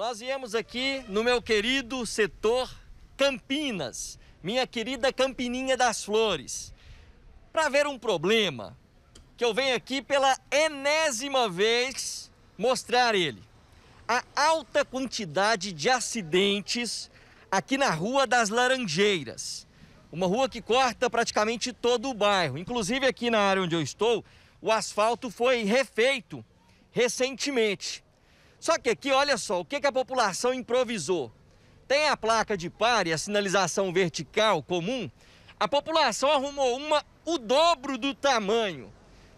Nós viemos aqui no meu querido setor Campinas, minha querida Campininha das Flores, para ver um problema que eu venho aqui pela enésima vez mostrar ele. A alta quantidade de acidentes aqui na Rua das Laranjeiras. Uma rua que corta praticamente todo o bairro. Inclusive aqui na área onde eu estou, o asfalto foi refeito recentemente. Só que aqui, olha só, o que, que a população improvisou? Tem a placa de pare, a sinalização vertical comum. A população arrumou uma o dobro do tamanho.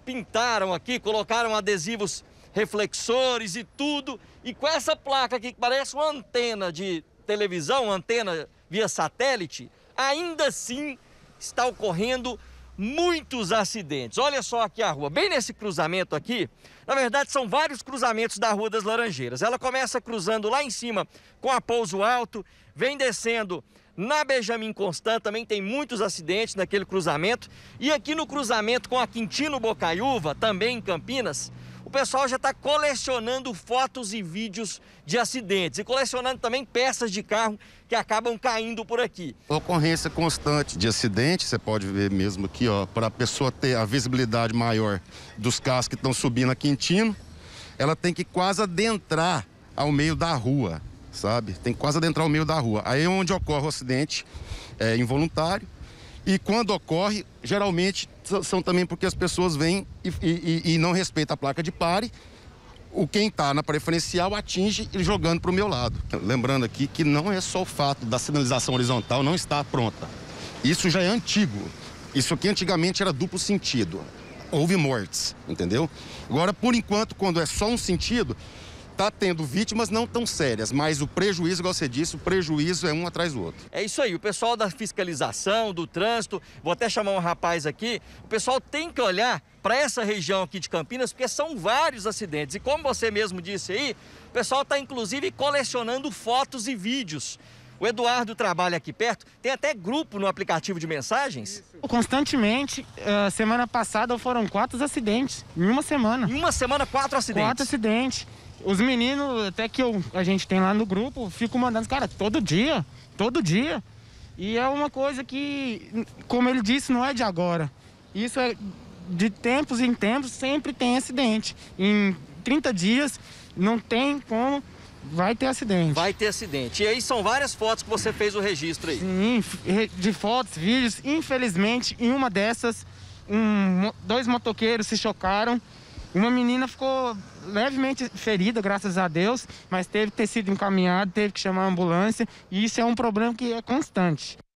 Pintaram aqui, colocaram adesivos reflexores e tudo. E com essa placa aqui, que parece uma antena de televisão, antena via satélite, ainda assim está ocorrendo muitos acidentes. Olha só aqui a rua, bem nesse cruzamento aqui, na verdade são vários cruzamentos da Rua das Laranjeiras. Ela começa cruzando lá em cima com a Pouso Alto, vem descendo na Benjamin Constant também tem muitos acidentes naquele cruzamento. E aqui no cruzamento com a Quintino Bocaiúva, também em Campinas, pessoal já está colecionando fotos e vídeos de acidentes e colecionando também peças de carro que acabam caindo por aqui. Ocorrência constante de acidente, você pode ver mesmo aqui, ó, para a pessoa ter a visibilidade maior dos carros que estão subindo a Quintino, ela tem que quase adentrar ao meio da rua, sabe? Tem que quase adentrar ao meio da rua. Aí é onde ocorre o acidente é, involuntário e quando ocorre, geralmente são também porque as pessoas vêm e, e, e não respeitam a placa de pare. O quem está na preferencial atinge jogando para o meu lado. Lembrando aqui que não é só o fato da sinalização horizontal não estar pronta. Isso já é antigo. Isso aqui antigamente era duplo sentido. Houve mortes, entendeu? Agora, por enquanto, quando é só um sentido, Está tendo vítimas não tão sérias, mas o prejuízo, igual você disse, o prejuízo é um atrás do outro. É isso aí, o pessoal da fiscalização, do trânsito, vou até chamar um rapaz aqui, o pessoal tem que olhar para essa região aqui de Campinas, porque são vários acidentes. E como você mesmo disse aí, o pessoal está inclusive colecionando fotos e vídeos. O Eduardo trabalha aqui perto, tem até grupo no aplicativo de mensagens. Constantemente, eh, semana passada foram quatro acidentes, em uma semana. Em uma semana, quatro acidentes? Quatro acidentes os meninos, até que eu, a gente tem lá no grupo, fico mandando, cara, todo dia, todo dia. E é uma coisa que, como ele disse, não é de agora. Isso é de tempos em tempos, sempre tem acidente. Em 30 dias, não tem como, vai ter acidente. Vai ter acidente. E aí são várias fotos que você fez o registro aí. Sim, de fotos, vídeos. Infelizmente, em uma dessas, um, dois motoqueiros se chocaram uma menina ficou levemente ferida, graças a Deus, mas teve que ter sido encaminhada, teve que chamar a ambulância, e isso é um problema que é constante.